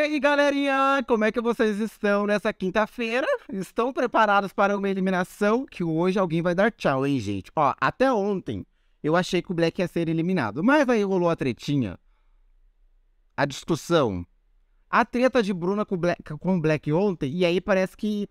E aí, galerinha, como é que vocês estão nessa quinta-feira? Estão preparados para uma eliminação? Que hoje alguém vai dar tchau, hein, gente? Ó, até ontem eu achei que o Black ia ser eliminado, mas aí rolou a tretinha, a discussão, a treta de Bruna com o Black, com o Black ontem, e aí parece que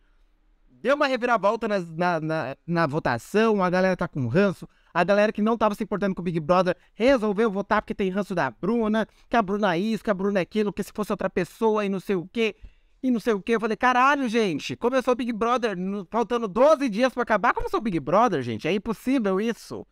deu uma reviravolta na, na, na votação, a galera tá com ranço. A galera que não tava se importando com o Big Brother resolveu votar porque tem ranço da Bruna, que a Bruna é isso, que a Bruna é aquilo, que se fosse outra pessoa e não sei o quê. E não sei o quê. Eu falei, caralho, gente, começou o Big Brother, faltando 12 dias para acabar, começou o Big Brother, gente. É impossível isso.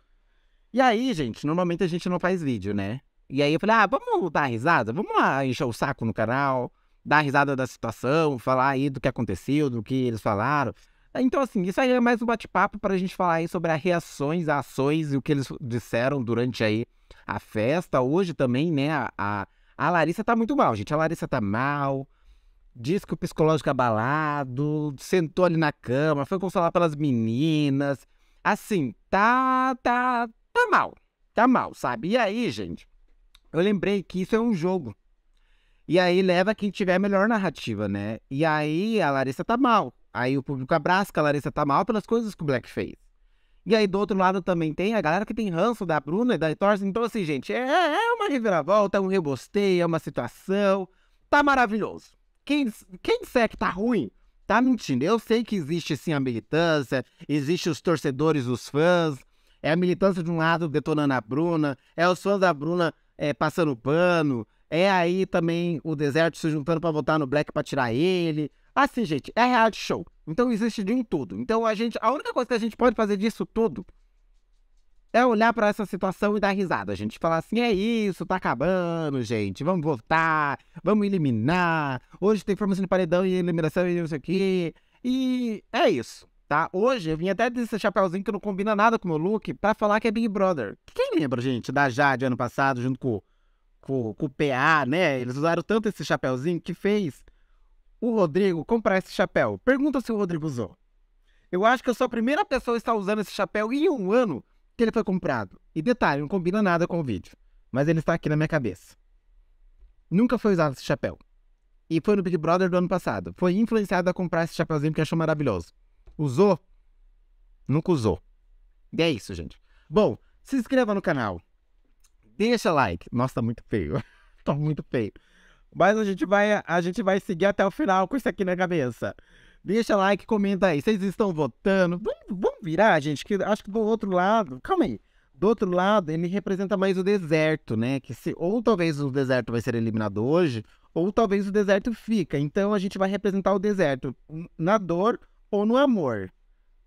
E aí, gente, normalmente a gente não faz vídeo, né? E aí eu falei, ah, vamos dar risada, vamos lá encher o saco no canal, dar risada da situação, falar aí do que aconteceu, do que eles falaram. Ah, então, assim, isso aí é mais um bate-papo para a gente falar aí sobre as reações, ações e o que eles disseram durante aí a festa. Hoje também, né, a, a, a Larissa tá muito mal, gente. A Larissa tá mal, diz que o psicológico abalado, sentou ali na cama, foi consolar pelas meninas. Assim, tá, tá, tá mal. Tá mal, sabe? E aí, gente, eu lembrei que isso é um jogo. E aí leva quem tiver a melhor narrativa, né? E aí a Larissa tá mal. Aí o público abraça que a Larissa tá mal pelas coisas que o Black fez. E aí do outro lado também tem a galera que tem ranço da Bruna e da Torce. Então assim, gente, é, é uma reviravolta, é um rebosteio, é uma situação. Tá maravilhoso. Quem, quem disser que tá ruim, tá mentindo. Eu sei que existe sim a militância, existe os torcedores, os fãs. É a militância de um lado detonando a Bruna, é os fãs da Bruna é, passando pano, é aí também o deserto se juntando para votar no Black para tirar ele. Assim, gente, é reality show. Então existe de um tudo. Então a gente, a única coisa que a gente pode fazer disso tudo é olhar para essa situação e dar risada. A gente falar assim: é isso, tá acabando, gente. Vamos votar, vamos eliminar. Hoje tem formação de paredão e eliminação e não sei o quê. E é isso, tá? Hoje eu vim até desse chapéuzinho que não combina nada com o meu look para falar que é Big Brother. Quem lembra, gente, da Jade ano passado junto com com, o PA, né? Eles usaram tanto esse chapéuzinho que fez o Rodrigo comprar esse chapéu. Pergunta se o Rodrigo usou. Eu acho que eu sou a primeira pessoa a está usando esse chapéu em um ano que ele foi comprado. E detalhe, não combina nada com o vídeo. Mas ele está aqui na minha cabeça. Nunca foi usado esse chapéu. E foi no Big Brother do ano passado. Foi influenciado a comprar esse chapéuzinho que achou maravilhoso. Usou? Nunca usou. E é isso, gente. Bom, se inscreva no canal. Deixa like. Nossa, tá muito feio. tá muito feio. Mas a gente vai, a gente vai seguir até o final com isso aqui na cabeça. Deixa like, comenta aí. Vocês estão votando? Vamos, virar, gente, que acho que do outro lado. Calma aí. Do outro lado, ele representa mais o deserto, né? Que se, ou talvez o deserto vai ser eliminado hoje, ou talvez o deserto fica. Então a gente vai representar o deserto hum, na dor ou no amor.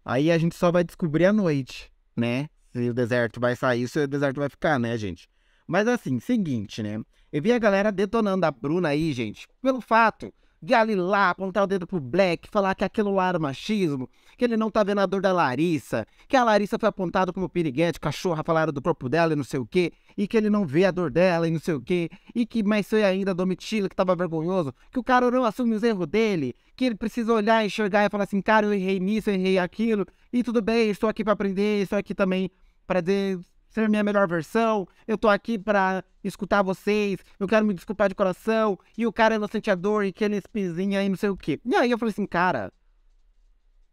Aí a gente só vai descobrir à noite, né? Se o deserto vai sair, se o deserto vai ficar, né, gente? Mas assim, seguinte, né? Eu vi a galera detonando a Bruna aí, gente, pelo fato de ali lá apontar o dedo pro Black, falar que aquilo lá era machismo, que ele não tá vendo a dor da Larissa, que a Larissa foi apontada como piriguete, cachorra, falaram do corpo dela e não sei o quê, e que ele não vê a dor dela e não sei o quê, e que mais foi ainda a Domitila que tava vergonhoso, que o cara não assume os erros dele, que ele precisa olhar, enxergar e falar assim, cara, eu errei nisso, eu errei aquilo, e tudo bem, estou aqui para aprender, estou aqui também para dizer ser minha melhor versão, eu tô aqui para escutar vocês, eu quero me desculpar de coração, e o cara é, é dor e que ele espizinha e não sei o quê. E aí eu falei assim, cara,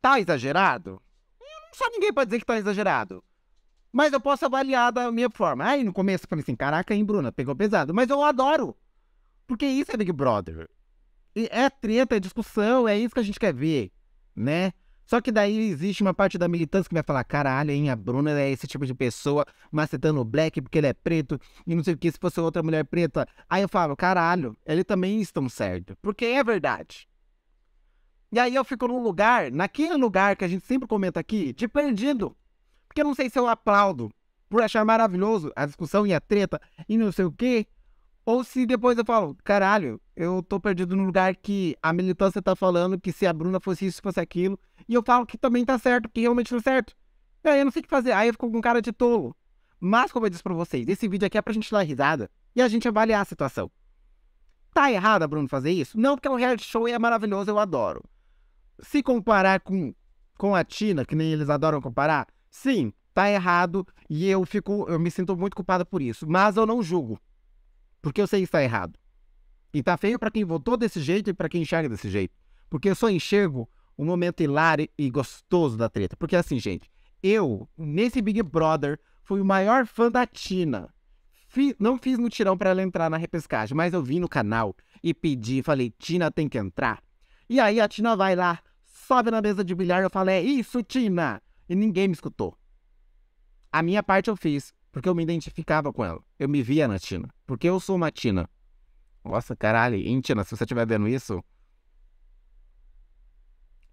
tá exagerado? Eu não sou ninguém pra dizer que tá exagerado. Mas eu posso avaliar da minha forma. Aí no começo eu falei assim, caraca, hein, Bruna, pegou pesado. Mas eu adoro. Porque isso é Big Brother. É treta, é discussão, é isso que a gente quer ver, né? Só que daí existe uma parte da militância que vai falar: caralho, hein, a Bruna é esse tipo de pessoa macetando o black porque ele é preto e não sei o que se fosse outra mulher preta. Aí eu falo: caralho, eles também estão certo, porque é verdade. E aí eu fico num lugar, naquele lugar que a gente sempre comenta aqui, de perdido. Porque eu não sei se eu aplaudo por achar maravilhoso a discussão e a treta e não sei o que ou se depois eu falo, caralho, eu tô perdido no lugar que a militância tá falando que se a Bruna fosse isso, fosse aquilo, e eu falo que também tá certo, que realmente tá certo. E aí eu não sei o que fazer, aí eu fico com cara de tolo. Mas, como eu disse pra vocês, esse vídeo aqui é pra gente dar risada e a gente avaliar a situação. Tá errado a Bruna fazer isso? Não, porque é um reality show e é maravilhoso, eu adoro. Se comparar com, com a Tina, que nem eles adoram comparar, sim, tá errado e eu fico, eu me sinto muito culpada por isso, mas eu não julgo. Porque eu sei que está errado. E tá feio para quem votou desse jeito e para quem enxerga desse jeito. Porque eu só enxergo o momento hilário e gostoso da treta. Porque assim, gente, eu, nesse Big Brother, fui o maior fã da Tina. não fiz no tirão para ela entrar na repescagem, mas eu vi no canal e pedi, falei, Tina tem que entrar. E aí a Tina vai lá, sobe na mesa de bilhar, e eu falo, é isso, Tina! E ninguém me escutou. A minha parte eu fiz. Porque eu me identificava com ela. Eu me via na Tina. Porque eu sou uma Tina. Nossa, caralho. Hein, Tina, se você estiver vendo isso.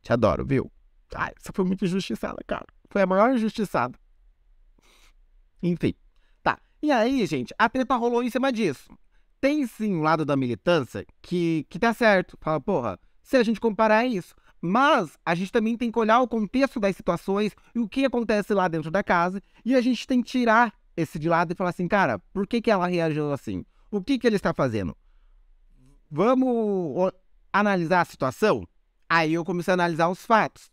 Te adoro, viu? Ai, isso foi muito injustiçada, cara. Foi a maior injustiçada. Enfim. Tá. E aí, gente, a treta rolou em cima disso. Tem sim um lado da militância que, que tá certo. Fala, porra, se a gente comparar é isso. Mas a gente também tem que olhar o contexto das situações e o que acontece lá dentro da casa. E a gente tem que tirar esse de lado e falar assim, cara, por que, que ela reagiu assim? O que, que ele está fazendo? Vamos analisar a situação? Aí eu comecei a analisar os fatos.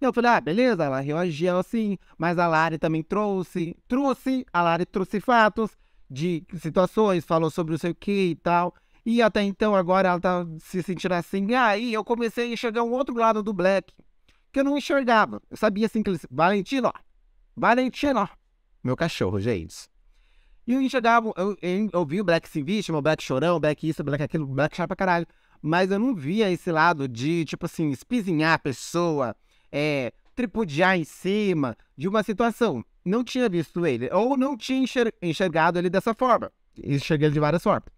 E eu falei, ah, beleza, ela reagiu assim, mas a Lari também trouxe, trouxe, a Lari trouxe fatos de situações, falou sobre não sei o que e tal. E até então, agora ela tá se sentindo assim. Aí eu comecei a enxergar um outro lado do Black, que eu não enxergava. Eu sabia assim que ele. Valentino, ó. Valentino, ó. Meu cachorro, gente. E eu chegava, eu, eu, eu vi o Black se vítima, o Black chorão, o Black isso, o Black aquilo, o Black chora pra caralho. Mas eu não via esse lado de, tipo assim, espizinhar a pessoa, é, tripudiar em cima de uma situação. Não tinha visto ele, ou não tinha enxer enxergado ele dessa forma. Enxerguei ele de várias formas.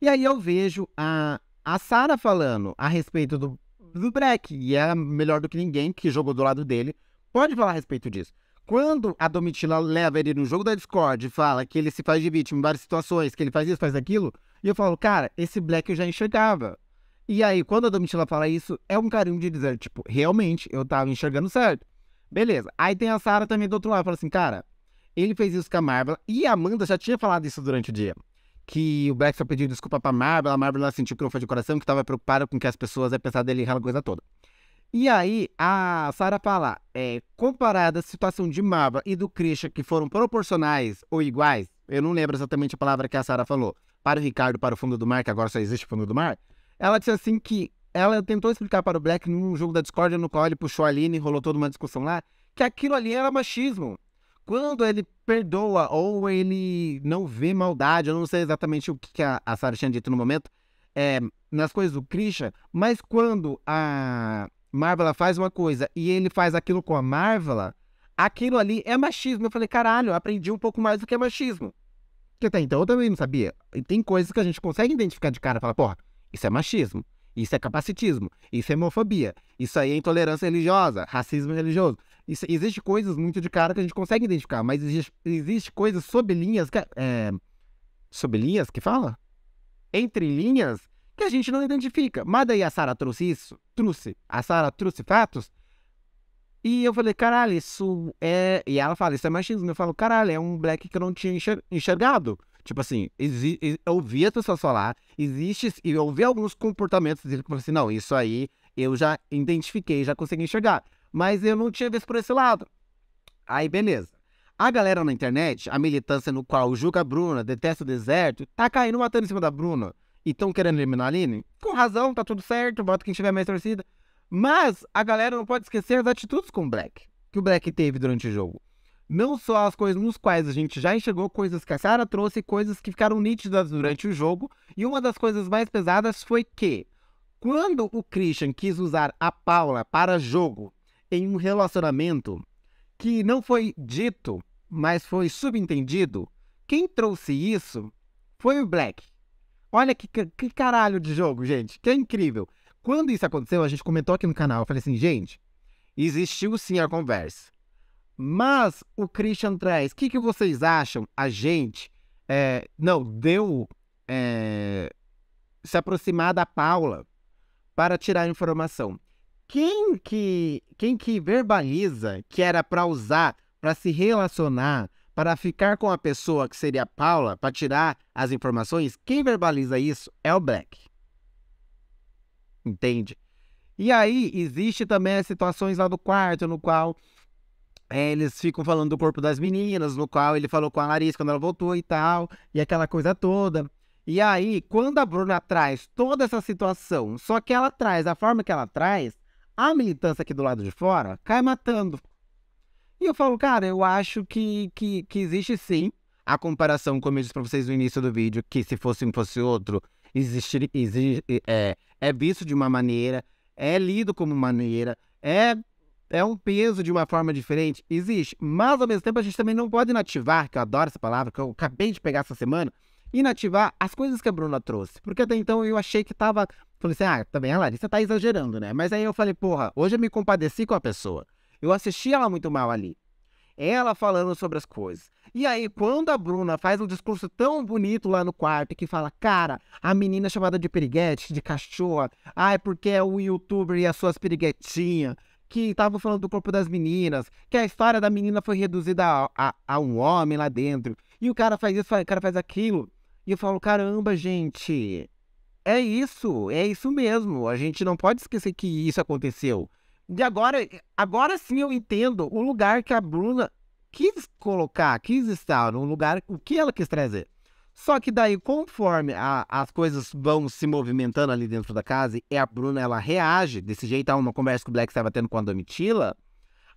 E aí eu vejo a, a Sara falando a respeito do, do Black, e é melhor do que ninguém que jogou do lado dele, pode falar a respeito disso. Quando a Domitila leva ele no jogo da Discord e fala que ele se faz de vítima em várias situações, que ele faz isso, faz aquilo, e eu falo, cara, esse Black eu já enxergava. E aí, quando a Domitila fala isso, é um carinho de dizer, tipo, realmente, eu tava enxergando certo. Beleza. Aí tem a Sarah também do outro lado, fala assim, cara, ele fez isso com a Marvel, e a Amanda já tinha falado isso durante o dia que o Black só pediu desculpa pra Marvel, a Marvel ela sentiu que não foi de coração, que tava preocupada com que as pessoas iam pensar dele aquela coisa toda. E aí, a Sara fala, é, comparada a situação de Mava e do Christian, que foram proporcionais ou iguais, eu não lembro exatamente a palavra que a Sara falou, para o Ricardo, para o fundo do mar, que agora só existe fundo do mar, ela disse assim que ela tentou explicar para o Black num jogo da Discord no qual ele puxou a Aline e rolou toda uma discussão lá, que aquilo ali era machismo. Quando ele perdoa ou ele não vê maldade, eu não sei exatamente o que a, Sarah tinha dito no momento, é, nas coisas do Christian, mas quando a, Marvel faz uma coisa e ele faz aquilo com a Marvel, aquilo ali é machismo. Eu falei, caralho, eu aprendi um pouco mais do que é machismo. até então eu também não sabia. E tem coisas que a gente consegue identificar de cara e falar, porra, isso é machismo, isso é capacitismo, isso é homofobia, isso aí é intolerância religiosa, racismo religioso. Isso, existe coisas muito de cara que a gente consegue identificar, mas existe, existe coisas sob linhas que. É, sob linhas que fala? Entre linhas que a gente não identifica. Mas daí a Sara trouxe isso, trouxe. A Sara trouxe fatos. E eu falei, caralho, isso é. E ela fala, isso é machismo. Eu falo, caralho, é um black que eu não tinha enxergado. Tipo assim, eu ouvi as pessoas falar, existe, e eu ouvi alguns comportamentos dele que eu assim, não, isso aí eu já identifiquei, já consegui enxergar. Mas eu não tinha visto por esse lado. Aí, beleza. A galera na internet, a militância no qual julga a Bruna, detesta o deserto, tá caindo matando em cima da Bruna e estão querendo eliminar a Aline? Com razão, tá tudo certo, bota quem tiver mais torcida. Mas a galera não pode esquecer as atitudes com o Black, que o Black teve durante o jogo. Não só as coisas nos quais a gente já enxergou, coisas que a Sarah trouxe, coisas que ficaram nítidas durante o jogo. E uma das coisas mais pesadas foi que, quando o Christian quis usar a Paula para jogo em um relacionamento que não foi dito, mas foi subentendido, quem trouxe isso foi o Black. Olha que, que caralho de jogo, gente, que é incrível. Quando isso aconteceu, a gente comentou aqui no canal, eu falei assim, gente, existiu sim a conversa. Mas o Christian traz, o que, que vocês acham? A gente, é, não, deu é, se aproximar da Paula para tirar informação. Quem que, quem que verbaliza que era para usar, para se relacionar, para ficar com a pessoa que seria a Paula, para tirar as informações, quem verbaliza isso é o Black. Entende? E aí, existe também as situações lá do quarto, no qual é, eles ficam falando do corpo das meninas, no qual ele falou com a Larissa quando ela voltou e tal, e aquela coisa toda. E aí, quando a Bruna traz toda essa situação, só que ela traz a forma que ela traz, a militância aqui do lado de fora cai matando. E eu falo, cara, eu acho que, que, que existe sim a comparação, como eu disse para vocês no início do vídeo, que se fosse um fosse outro, existir, existe, é, é visto de uma maneira, é lido como maneira, é, é um peso de uma forma diferente, existe. Mas, ao mesmo tempo, a gente também não pode inativar, que eu adoro essa palavra, que eu acabei de pegar essa semana, inativar as coisas que a Bruna trouxe. Porque até então eu achei que tava. Falei assim, ah, também a Larissa tá exagerando, né? Mas aí eu falei, porra, hoje eu me compadeci com a pessoa. Eu assisti ela muito mal ali. Ela falando sobre as coisas. E aí, quando a Bruna faz um discurso tão bonito lá no quarto que fala, cara, a menina chamada de piriguete, de cachorra, ah, é porque é o youtuber e as suas piriguetinhas, que estavam falando do corpo das meninas, que a história da menina foi reduzida a, a, a um homem lá dentro. E o cara faz isso, o cara faz aquilo. E eu falo, caramba, gente, é isso, é isso mesmo. A gente não pode esquecer que isso aconteceu. E agora, agora sim eu entendo o lugar que a Bruna quis colocar, quis estar, no lugar, o que ela quis trazer. Só que daí, conforme a, as coisas vão se movimentando ali dentro da casa, e a Bruna ela reage desse jeito a uma conversa que o Black estava tendo com a Domitila,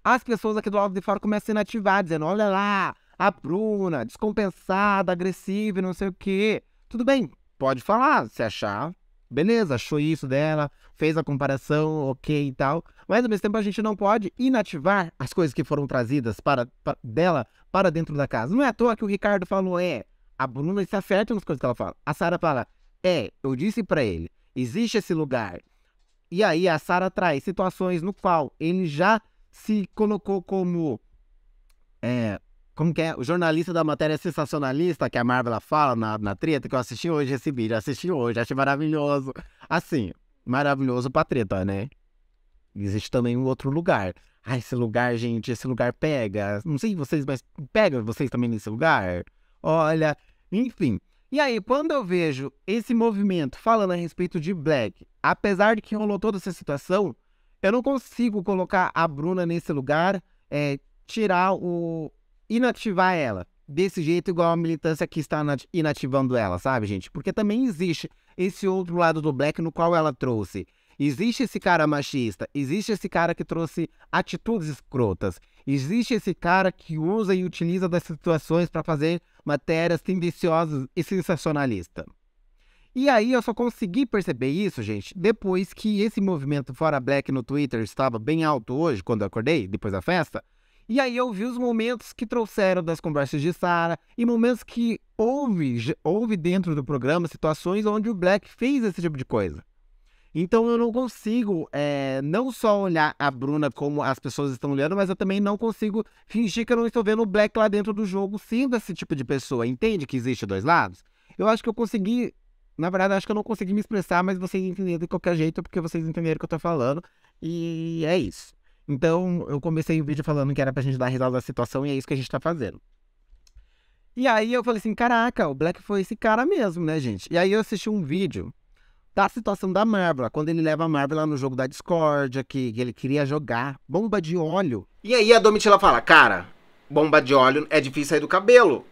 as pessoas aqui do lado de fora começam a se inativar, dizendo: olha lá, a Bruna, descompensada, agressiva, não sei o quê. Tudo bem, pode falar, se achar, beleza, achou isso dela, fez a comparação, ok e tal. Mas ao mesmo tempo a gente não pode inativar as coisas que foram trazidas para, para dela para dentro da casa. Não é à toa que o Ricardo falou, é, a Bruna está certa nas coisas que ela fala. A Sara fala, é, eu disse para ele, existe esse lugar. E aí a Sara traz situações no qual ele já se colocou como é, como que é? O jornalista da matéria sensacionalista que a Marvel fala na, na treta que eu assisti hoje, recebi, já assisti hoje, achei maravilhoso. Assim, maravilhoso pra treta, né? Existe também um outro lugar. Ah, esse lugar, gente, esse lugar pega. Não sei vocês, mas pega vocês também nesse lugar. Olha, enfim. E aí, quando eu vejo esse movimento falando a respeito de Black, apesar de que rolou toda essa situação, eu não consigo colocar a Bruna nesse lugar, é, tirar o. inativar ela desse jeito igual a militância que está inativando ela, sabe, gente? Porque também existe esse outro lado do Black no qual ela trouxe. Existe esse cara machista, existe esse cara que trouxe atitudes escrotas, existe esse cara que usa e utiliza das situações para fazer matérias tendenciosas e sensacionalistas. E aí eu só consegui perceber isso, gente, depois que esse movimento Fora Black no Twitter estava bem alto hoje, quando eu acordei, depois da festa, e aí eu vi os momentos que trouxeram das conversas de Sara e momentos que houve, houve dentro do programa situações onde o Black fez esse tipo de coisa. Então eu não consigo é, não só olhar a Bruna como as pessoas estão olhando, mas eu também não consigo fingir que eu não estou vendo o Black lá dentro do jogo sendo esse tipo de pessoa. Entende que existe dois lados? Eu acho que eu consegui. Na verdade, acho que eu não consegui me expressar, mas vocês entenderam de qualquer jeito, porque vocês entenderam o que eu estou falando. E é isso. Então, eu comecei o vídeo falando que era pra gente dar risada da situação e é isso que a gente tá fazendo. E aí eu falei assim, caraca, o Black foi esse cara mesmo, né, gente? E aí eu assisti um vídeo da situação da Marvel, quando ele leva a Marvel lá no jogo da Discordia que, que ele queria jogar bomba de óleo. E aí a Domitila fala, cara, bomba de óleo é difícil sair do cabelo.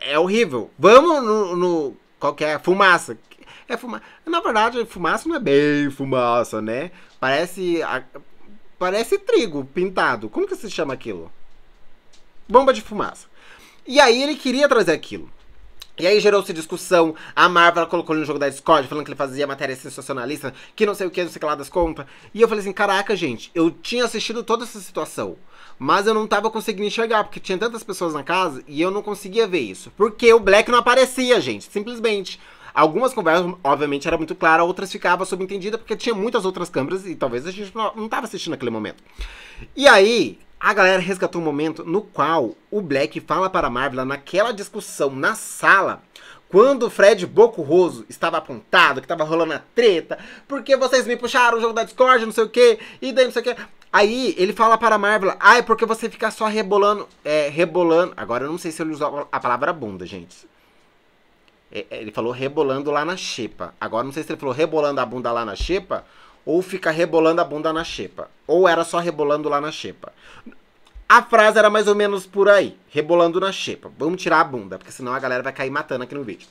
É horrível. Vamos no, no qualquer é? fumaça. É fumaça. Na verdade, fumaça não é bem fumaça, né? Parece. A Parece trigo pintado. Como que se chama aquilo? Bomba de fumaça. E aí ele queria trazer aquilo. E aí gerou-se discussão, a Marvel colocou ele no jogo da Discord, falando que ele fazia matéria sensacionalista, que não sei o que, não sei o que lá das contas. E eu falei assim, caraca, gente, eu tinha assistido toda essa situação, mas eu não tava conseguindo enxergar, porque tinha tantas pessoas na casa e eu não conseguia ver isso. Porque o Black não aparecia, gente, simplesmente. Algumas conversas, obviamente, era muito clara, outras ficava subentendida porque tinha muitas outras câmeras e talvez a gente não estava assistindo aquele momento. E aí, a galera resgatou um momento no qual o Black fala para a Marvel naquela discussão na sala quando o Fred Bocurroso estava apontado, que estava rolando a treta, porque vocês me puxaram o jogo da Discord, não sei o que, e daí não sei o que. Aí ele fala para a Marvel, ah, é porque você fica só rebolando, é, rebolando. Agora eu não sei se ele usou a palavra bunda, gente. É, é, ele falou rebolando lá na xepa. Agora não sei se ele falou rebolando a bunda lá na xepa ou fica rebolando a bunda na xepa. Ou era só rebolando lá na xepa. A frase era mais ou menos por aí, rebolando na xepa. Vamos tirar a bunda, porque senão a galera vai cair matando aqui no vídeo.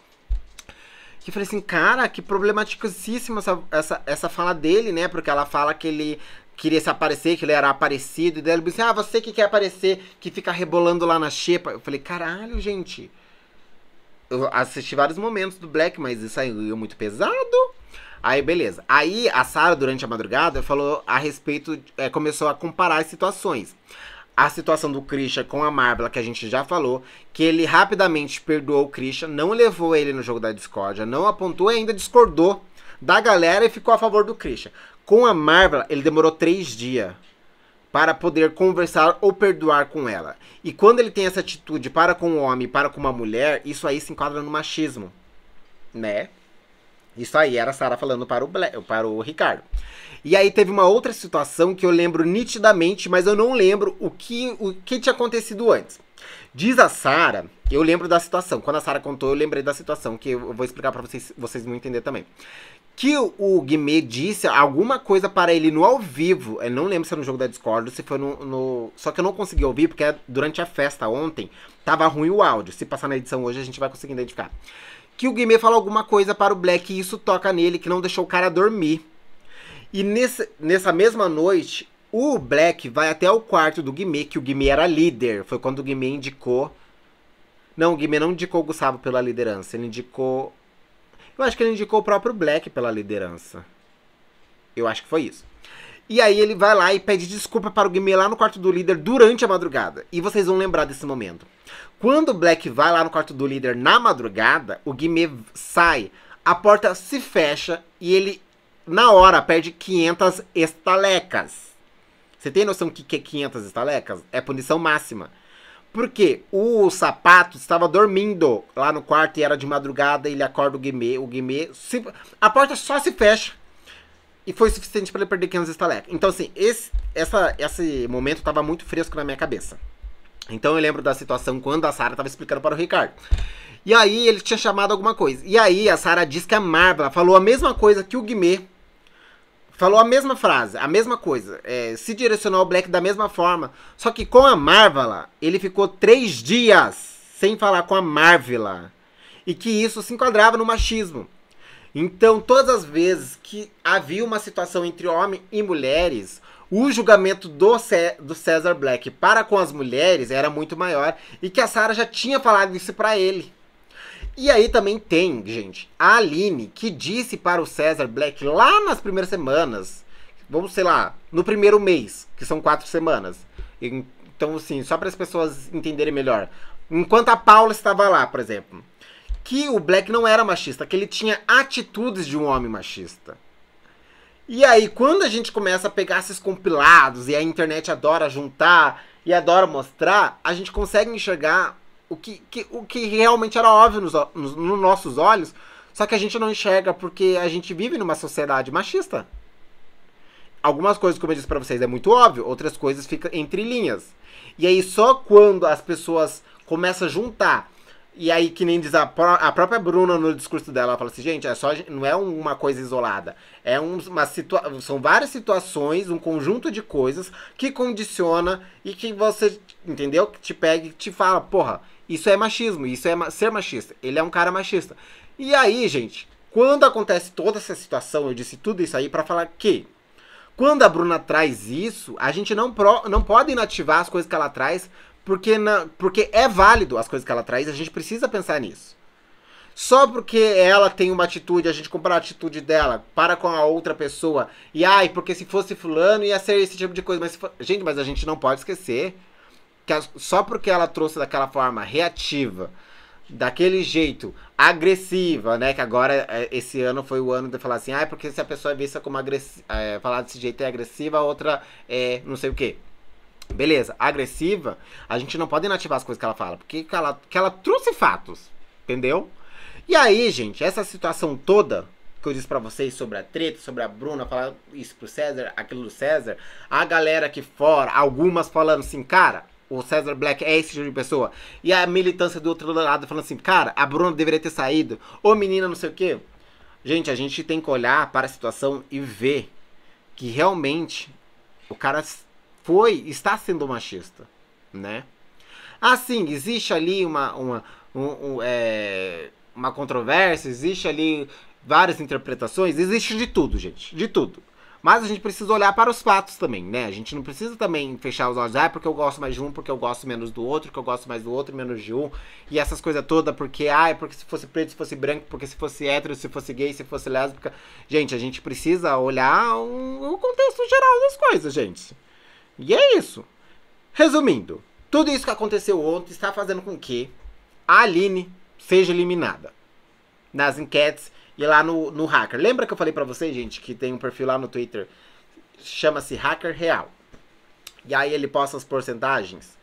Que falei assim, cara, que problematicíssima essa, essa, essa fala dele, né? Porque ela fala que ele queria se aparecer, que ele era aparecido. E daí ele disse, ah, você que quer aparecer, que fica rebolando lá na xepa. Eu falei, caralho, gente eu assisti vários momentos do Black, mas isso aí é muito pesado. Aí, beleza. Aí, a Sarah, durante a madrugada, falou a respeito. É, começou a comparar as situações. A situação do Christian com a Marvel, que a gente já falou, que ele rapidamente perdoou o Christian, não levou ele no jogo da discórdia, não apontou e ainda discordou da galera e ficou a favor do Christian. Com a Marvel, ele demorou três dias para poder conversar ou perdoar com ela. E quando ele tem essa atitude para com um homem, para com uma mulher, isso aí se enquadra no machismo, né? Isso aí era a Sara falando para o, Ble para o Ricardo. E aí teve uma outra situação que eu lembro nitidamente, mas eu não lembro o que, o que tinha acontecido antes. Diz a Sara, eu lembro da situação. Quando a Sara contou, eu lembrei da situação, que eu vou explicar para vocês, vocês vão entender também que o Guimê disse alguma coisa para ele no ao vivo. Eu não lembro se foi no jogo da Discord, se foi no, no, Só que eu não consegui ouvir, porque durante a festa ontem tava ruim o áudio. Se passar na edição hoje, a gente vai conseguir identificar. Que o Guimê falou alguma coisa para o Black e isso toca nele, que não deixou o cara dormir. E nesse, nessa mesma noite, o Black vai até o quarto do Guimê, que o Guimê era líder. Foi quando o Guimê indicou. Não, o Guimê não indicou o Gustavo pela liderança, ele indicou eu acho que ele indicou o próprio Black pela liderança. Eu acho que foi isso. E aí ele vai lá e pede desculpa para o Guimê lá no quarto do líder durante a madrugada. E vocês vão lembrar desse momento. Quando o Black vai lá no quarto do líder na madrugada, o Guimê sai, a porta se fecha e ele, na hora, perde 500 estalecas. Você tem noção do que é 500 estalecas? É punição máxima. Porque o sapato estava dormindo lá no quarto e era de madrugada, ele acorda o Guimê, o Guimê, se, a porta só se fecha. E foi suficiente para ele perder 500 estalecas. Então, assim, esse, essa, esse momento estava muito fresco na minha cabeça. Então, eu lembro da situação quando a Sara estava explicando para o Ricardo. E aí, ele tinha chamado alguma coisa. E aí, a Sara disse que é a Marvel falou a mesma coisa que o Guimê falou a mesma frase, a mesma coisa. É, se direcionou ao Black da mesma forma. Só que com a Marvel, ele ficou três dias sem falar com a Marvel. E que isso se enquadrava no machismo. Então, todas as vezes que havia uma situação entre homem e mulheres, o julgamento do, Cé do César Black para com as mulheres era muito maior e que a Sarah já tinha falado isso para ele. E aí também tem, gente, a Aline, que disse para o César Black lá nas primeiras semanas, vamos, sei lá, no primeiro mês, que são quatro semanas. Então, assim, só para as pessoas entenderem melhor. Enquanto a Paula estava lá, por exemplo, que o Black não era machista, que ele tinha atitudes de um homem machista. E aí, quando a gente começa a pegar esses compilados e a internet adora juntar e adora mostrar, a gente consegue enxergar o que, que, o que realmente era óbvio nos, nos, nos nossos olhos, só que a gente não enxerga porque a gente vive numa sociedade machista. Algumas coisas, como eu disse para vocês, é muito óbvio, outras coisas ficam entre linhas. E aí só quando as pessoas começam a juntar e aí, que nem diz a, pró a própria Bruna no discurso dela, ela fala assim, gente, é só, não é uma coisa isolada. É uma situa são várias situações, um conjunto de coisas que condiciona e que você, entendeu? Que te pega e te fala, porra, isso é machismo, isso é ma ser machista. Ele é um cara machista. E aí, gente, quando acontece toda essa situação, eu disse tudo isso aí para falar que quando a Bruna traz isso, a gente não, pro, não pode inativar as coisas que ela traz porque, porque é válido as coisas que ela traz, a gente precisa pensar nisso. Só porque ela tem uma atitude, a gente compara a atitude dela para com a outra pessoa, e ai, porque se fosse fulano ia ser esse tipo de coisa. Mas, gente, mas a gente não pode esquecer que a... só porque ela trouxe daquela forma reativa, daquele jeito, agressiva, né? Que agora, é, esse ano foi o ano de falar assim, ah, porque se a pessoa é vista como agressiva, é, falar desse jeito é agressiva, a outra é não sei o quê. Beleza, agressiva, a gente não pode inativar as coisas que ela fala, porque ela, que ela trouxe fatos, entendeu? E aí, gente, essa situação toda que eu disse para vocês sobre a treta, sobre a Bruna, falar isso pro César, aquilo do César, a galera aqui fora, algumas falando assim, cara, o César Black é esse tipo de pessoa. E a militância do outro lado falando assim, cara, a Bruna deveria ter saído, ou menina não sei o quê. Gente, a gente tem que olhar para a situação e ver que realmente o cara foi está sendo machista, né? Assim, existe ali uma, uma, um, um, é, uma controvérsia, existe ali várias interpretações, existe de tudo, gente, de tudo. Mas a gente precisa olhar para os fatos também, né? A gente não precisa também fechar os olhos, ah, é porque eu gosto mais de um, porque eu gosto menos do outro, que eu gosto mais do outro, menos de um, e essas coisas todas, porque, ah, é porque se fosse preto, se fosse branco, porque se fosse hétero, se fosse gay, se fosse lésbica. Gente, a gente precisa olhar o um, um contexto geral das coisas, gente. E é isso. Resumindo, tudo isso que aconteceu ontem está fazendo com que a Aline seja eliminada nas enquetes e lá no, no Hacker. Lembra que eu falei para vocês, gente, que tem um perfil lá no Twitter, chama-se Hacker Real. E aí ele posta as porcentagens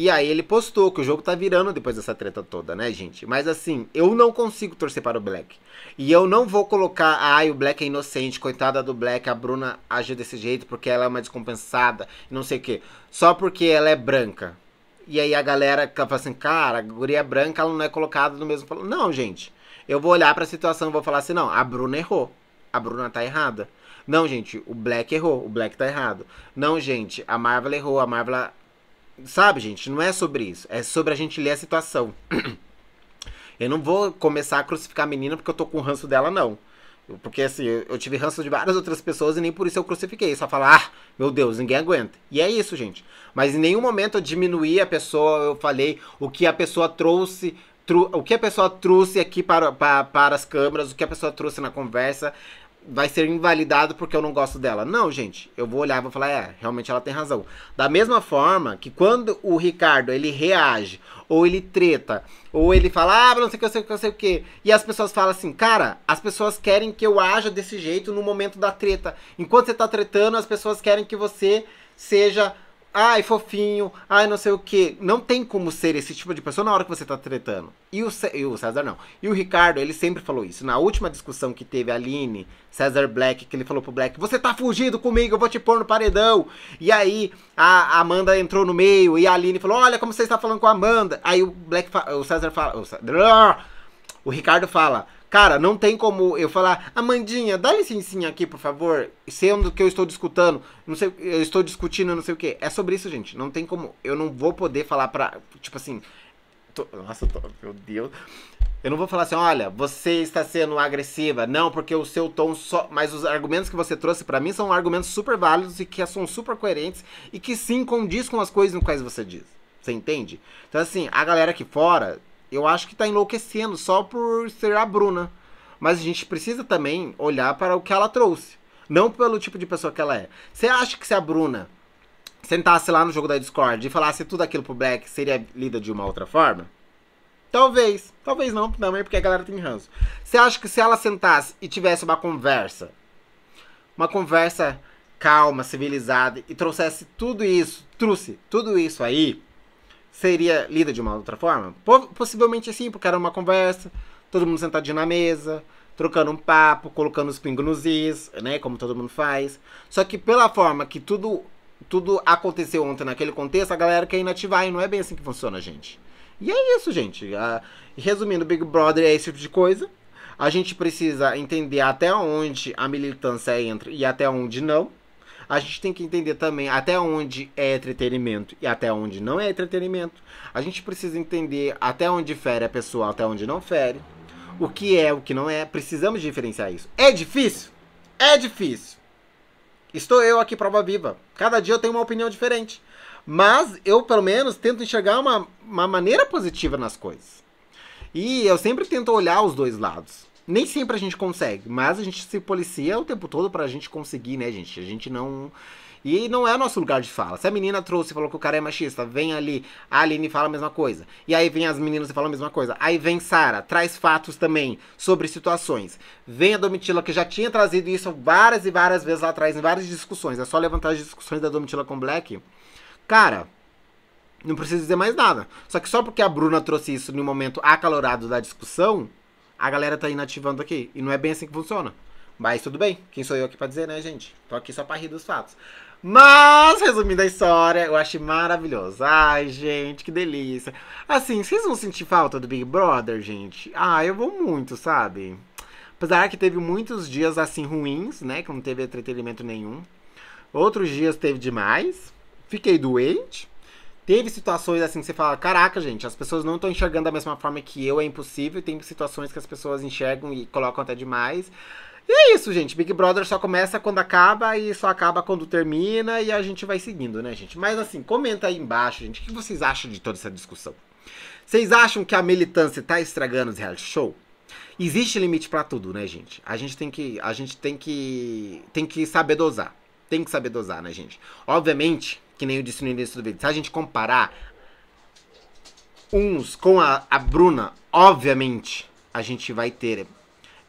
e aí ele postou que o jogo tá virando depois dessa treta toda, né, gente? Mas assim, eu não consigo torcer para o Black. E eu não vou colocar, ai, o Black é inocente, coitada do Black, a Bruna age desse jeito porque ela é uma descompensada, não sei o quê. Só porque ela é branca. E aí a galera tá fala assim, cara, a guria é branca ela não é colocada no mesmo... Não, gente. Eu vou olhar para a situação e vou falar assim, não, a Bruna errou. A Bruna tá errada. Não, gente, o Black errou, o Black tá errado. Não, gente, a Marvel errou, a Marvel Sabe, gente, não é sobre isso. É sobre a gente ler a situação. Eu não vou começar a crucificar a menina porque eu tô com ranço dela, não. Porque assim, eu tive ranço de várias outras pessoas e nem por isso eu crucifiquei. Só falar, ah, meu Deus, ninguém aguenta. E é isso, gente. Mas em nenhum momento eu diminuí a pessoa, eu falei o que a pessoa trouxe. Tru, o que a pessoa trouxe aqui para, para, para as câmeras, o que a pessoa trouxe na conversa vai ser invalidado porque eu não gosto dela. Não, gente, eu vou olhar e vou falar, é, realmente ela tem razão. Da mesma forma que quando o Ricardo, ele reage, ou ele treta, ou ele fala, ah, não sei o que, não sei o que, não sei o que, e as pessoas falam assim, cara, as pessoas querem que eu haja desse jeito no momento da treta. Enquanto você tá tretando, as pessoas querem que você seja ai, fofinho, ai, não sei o que. Não tem como ser esse tipo de pessoa na hora que você tá tretando. E o, e o, César não. E o Ricardo, ele sempre falou isso. Na última discussão que teve a Aline, César Black, que ele falou pro Black: Você tá fugindo comigo, eu vou te pôr no paredão. E aí a Amanda entrou no meio e a Aline falou: Olha como você está falando com a Amanda. Aí o Black, o César fala: O, César, o Ricardo fala. Cara, não tem como eu falar, Amandinha, dá licencinha aqui, por favor, sendo que eu estou discutindo, não sei, eu estou discutindo, não sei o quê. É sobre isso, gente. Não tem como, eu não vou poder falar pra, tipo assim, tô, nossa, tô, meu Deus. Eu não vou falar assim, olha, você está sendo agressiva. Não, porque o seu tom só. Mas os argumentos que você trouxe para mim são argumentos super válidos e que são super coerentes e que sim condiz com as coisas no quais você diz. Você entende? Então, assim, a galera aqui fora eu acho que tá enlouquecendo só por ser a Bruna. Mas a gente precisa também olhar para o que ela trouxe. Não pelo tipo de pessoa que ela é. Você acha que se a Bruna sentasse lá no jogo da Discord e falasse tudo aquilo pro Black, seria lida de uma outra forma? Talvez. Talvez não, também porque a galera tem ranço. Você acha que se ela sentasse e tivesse uma conversa, uma conversa calma, civilizada, e trouxesse tudo isso, trouxe tudo isso aí, seria lida de uma outra forma? Possivelmente sim, porque era uma conversa, todo mundo sentadinho na mesa, trocando um papo, colocando os pingos nos is, né? Como todo mundo faz. Só que pela forma que tudo, tudo aconteceu ontem naquele contexto, a galera quer inativar e não é bem assim que funciona, gente. E é isso, gente. resumindo, Big Brother é esse tipo de coisa. A gente precisa entender até onde a militância entra e até onde não a gente tem que entender também até onde é entretenimento e até onde não é entretenimento. A gente precisa entender até onde fere a pessoa, até onde não fere. O que é, o que não é. Precisamos diferenciar isso. É difícil? É difícil. Estou eu aqui prova viva. Cada dia eu tenho uma opinião diferente. Mas eu, pelo menos, tento enxergar uma, uma maneira positiva nas coisas. E eu sempre tento olhar os dois lados. Nem sempre a gente consegue, mas a gente se policia o tempo todo pra gente conseguir, né, gente? A gente não. E não é o nosso lugar de fala. Se a menina trouxe e falou que o cara é machista, vem ali, a Aline fala a mesma coisa. E aí vem as meninas e falam a mesma coisa. Aí vem Sara, traz fatos também sobre situações. Vem a Domitila, que já tinha trazido isso várias e várias vezes lá atrás, em várias discussões. É só levantar as discussões da Domitila com Black. Cara, não preciso dizer mais nada. Só que só porque a Bruna trouxe isso no momento acalorado da discussão, a galera tá inativando aqui. E não é bem assim que funciona. Mas tudo bem, quem sou eu aqui pra dizer, né, gente? Tô aqui só pra rir dos fatos. Mas, resumindo a história, eu achei maravilhoso. Ai, gente, que delícia. Assim, vocês vão sentir falta do Big Brother, gente? Ah, eu vou muito, sabe? Apesar que teve muitos dias, assim, ruins, né? Que não teve entretenimento nenhum. Outros dias teve demais. Fiquei doente teve situações assim que você fala, caraca, gente, as pessoas não estão enxergando da mesma forma que eu, é impossível. Tem situações que as pessoas enxergam e colocam até demais. E é isso, gente. Big Brother só começa quando acaba e só acaba quando termina e a gente vai seguindo, né, gente? Mas assim, comenta aí embaixo, gente, o que vocês acham de toda essa discussão? Vocês acham que a militância está estragando os reality show? Existe limite para tudo, né, gente? A gente tem que a gente tem que tem que saber dosar tem que saber dosar, né, gente? Obviamente, que nem eu disse no início do vídeo, se a gente comparar uns com a, a Bruna, obviamente, a gente vai ter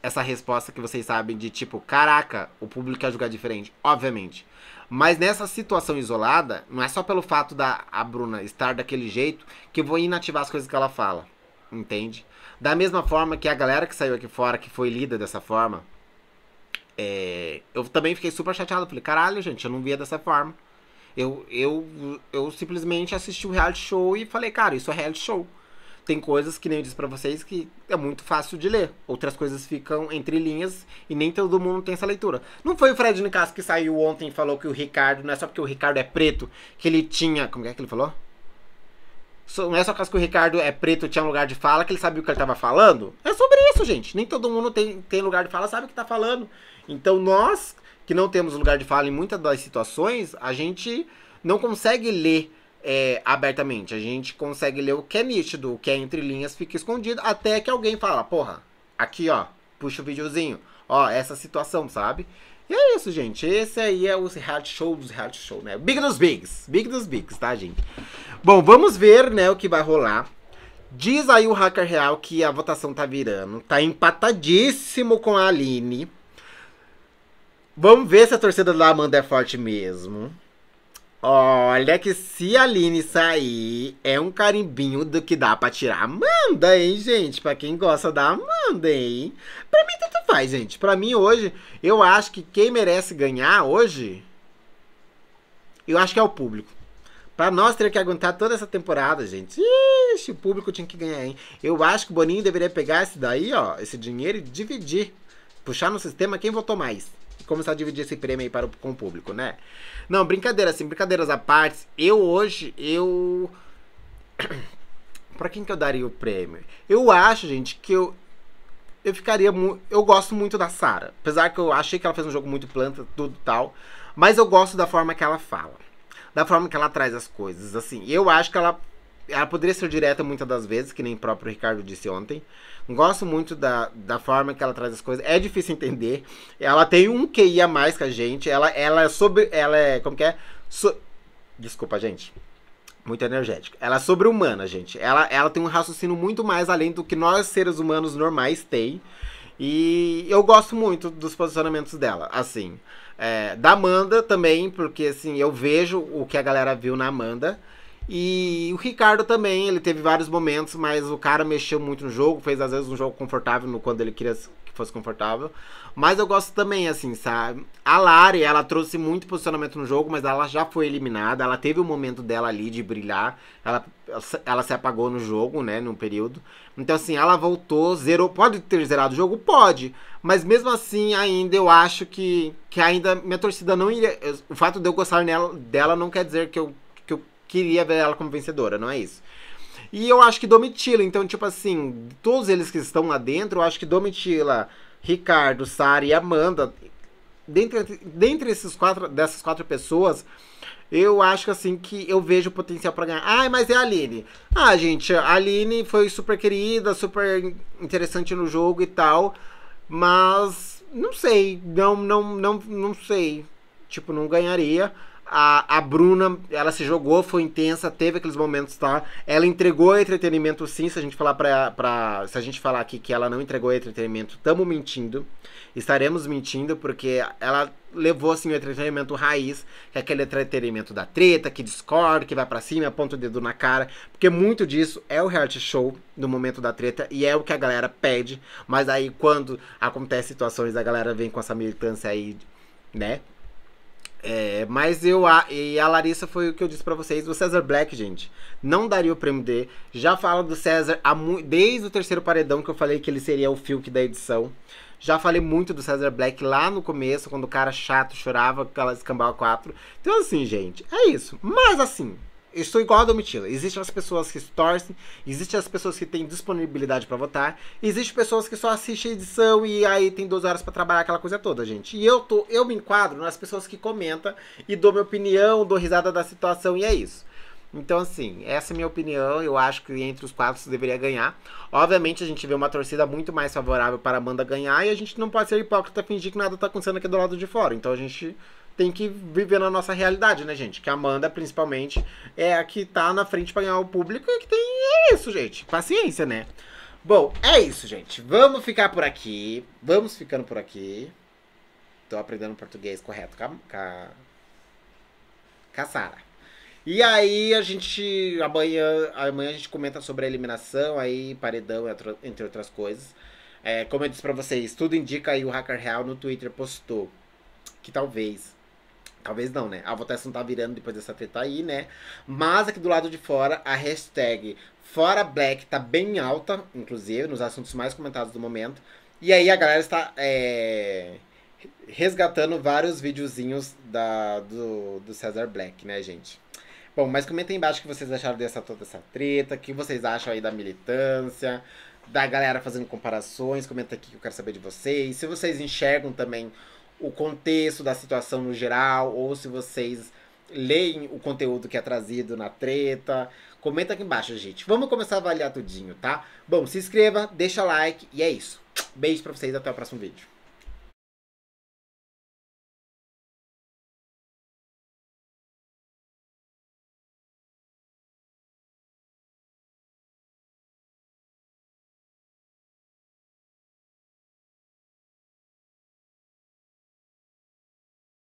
essa resposta que vocês sabem de tipo, caraca, o público quer jogar diferente, obviamente. Mas nessa situação isolada, não é só pelo fato da a Bruna estar daquele jeito que eu vou inativar as coisas que ela fala, entende? Da mesma forma que a galera que saiu aqui fora, que foi lida dessa forma, é, eu também fiquei super chateado. Falei, caralho, gente, eu não via dessa forma. Eu, eu, eu simplesmente assisti o reality show e falei, cara, isso é reality show. Tem coisas que nem eu disse pra vocês que é muito fácil de ler. Outras coisas ficam entre linhas e nem todo mundo tem essa leitura. Não foi o Fred Nicasso que saiu ontem e falou que o Ricardo, não é só porque o Ricardo é preto, que ele tinha. Como é que ele falou? não é só caso que o Ricardo é preto tinha um lugar de fala que ele sabia o que ele estava falando. É sobre isso, gente. Nem todo mundo tem, tem lugar de fala, sabe o que está falando. Então nós, que não temos lugar de fala em muitas das situações, a gente não consegue ler é, abertamente. A gente consegue ler o que é nítido, o que é entre linhas fica escondido, até que alguém fala, porra, aqui ó, puxa o videozinho, ó, essa situação, sabe? E é isso, gente. Esse aí é o reality show dos reality show, né? Big dos bigs. Big dos bigs, tá, gente? Bom, vamos ver, né, o que vai rolar. Diz aí o Hacker Real que a votação tá virando. Tá empatadíssimo com a Aline. Vamos ver se a torcida da Amanda é forte mesmo. Olha que se a Aline sair, é um carimbinho do que dá pra tirar a Amanda, hein, gente? Pra quem gosta da Amanda, hein? Pra mim, tanto faz, gente. Pra mim, hoje, eu acho que quem merece ganhar hoje, eu acho que é o público. Pra nós ter que aguentar toda essa temporada, gente. Ixi, o público tinha que ganhar, hein? Eu acho que o Boninho deveria pegar esse daí, ó, esse dinheiro e dividir. Puxar no sistema quem votou mais começar a dividir esse prêmio aí para o, com o público, né? Não, brincadeira, assim, brincadeiras à parte, eu hoje, eu. pra quem que eu daria o prêmio? Eu acho, gente, que eu. Eu ficaria. muito. Eu gosto muito da Sara. Apesar que eu achei que ela fez um jogo muito planta, tudo tal. Mas eu gosto da forma que ela fala. Da forma que ela traz as coisas. Assim, eu acho que ela ela poderia ser direta muitas das vezes, que nem o próprio Ricardo disse ontem. Gosto muito da, da forma que ela traz as coisas. É difícil entender. Ela tem um QI a mais que a gente. Ela, ela é sobre. Ela é. Como que é? So, desculpa, gente. Muito energética. Ela é sobre-humana, gente. Ela, ela tem um raciocínio muito mais além do que nós, seres humanos normais, tem. E eu gosto muito dos posicionamentos dela, assim. É, da Amanda também, porque assim, eu vejo o que a galera viu na Amanda. E o Ricardo também, ele teve vários momentos, mas o cara mexeu muito no jogo, fez às vezes um jogo confortável no, quando ele queria que fosse confortável. Mas eu gosto também, assim, sabe? A Lari, ela trouxe muito posicionamento no jogo, mas ela já foi eliminada. Ela teve o um momento dela ali de brilhar. Ela, ela se apagou no jogo, né? Num período. Então, assim, ela voltou, zerou. Pode ter zerado o jogo? Pode. Mas mesmo assim, ainda eu acho que, que ainda minha torcida não iria. O fato de eu gostar nela, dela não quer dizer que eu queria ver ela como vencedora, não é isso. E eu acho que Domitila, então, tipo assim, todos eles que estão lá dentro, eu acho que Domitila, Ricardo, Sara e Amanda, dentre, dentre esses quatro, dessas quatro pessoas, eu acho que assim que eu vejo potencial para ganhar. Ai, mas é a Aline. Ah, gente, a Aline foi super querida, super interessante no jogo e tal, mas não sei, não não não, não sei. Tipo, não ganharia. A, a Bruna, ela se jogou, foi intensa, teve aqueles momentos, tá? Ela entregou entretenimento sim, se a gente falar pra, pra. Se a gente falar aqui que ela não entregou entretenimento, estamos mentindo. Estaremos mentindo, porque ela levou assim o entretenimento raiz, que é aquele entretenimento da treta, que discorda, que vai para cima, aponta o dedo na cara, porque muito disso é o reality show no momento da treta e é o que a galera pede, mas aí quando acontece situações a galera vem com essa militância aí, né? É, mas eu a, e a Larissa foi o que eu disse para vocês. O César Black, gente, não daria o prêmio D. Já falo do César há, desde o terceiro paredão que eu falei que ele seria o Fiuk da edição. Já falei muito do César Black lá no começo, quando o cara chato chorava, com aquela escambau 4. Então, assim, gente, é isso. Mas assim, eu estou igual a Domitila. Existem as pessoas que torcem, existem as pessoas que têm disponibilidade para votar, existem pessoas que só assistem a edição e aí tem 12 horas para trabalhar aquela coisa toda, gente. E eu tô, eu me enquadro nas pessoas que comentam e dou minha opinião, dou risada da situação e é isso. Então, assim, essa é a minha opinião. Eu acho que entre os quatro você deveria ganhar. Obviamente, a gente vê uma torcida muito mais favorável para a Amanda ganhar e a gente não pode ser hipócrita fingir que nada está acontecendo aqui do lado de fora. Então, a gente tem que viver na nossa realidade, né, gente? Que a Amanda, principalmente, é a que tá na frente pra ganhar o público e que tem é isso, gente. Paciência, né? Bom, é isso, gente. Vamos ficar por aqui. Vamos ficando por aqui. Tô aprendendo português correto com a, com a, a Sara. E aí a gente. Amanhã, amanhã a gente comenta sobre a eliminação, aí paredão, entre outras coisas. É, como eu disse pra vocês, tudo indica aí o Hacker Real no Twitter postou que talvez Talvez não, né? A votação tá virando depois dessa treta aí, né? Mas aqui do lado de fora, a hashtag Fora Black tá bem alta, inclusive, nos assuntos mais comentados do momento. E aí a galera está é, resgatando vários videozinhos da, do, do Cesar Black, né, gente? Bom, mas comentem embaixo o que vocês acharam dessa toda essa treta, o que vocês acham aí da militância, da galera fazendo comparações, comenta aqui que eu quero saber de vocês. Se vocês enxergam também o contexto da situação no geral, ou se vocês leem o conteúdo que é trazido na treta. Comenta aqui embaixo, gente. Vamos começar a avaliar tudinho, tá? Bom, se inscreva, deixa like e é isso. Beijo pra vocês, até o próximo vídeo.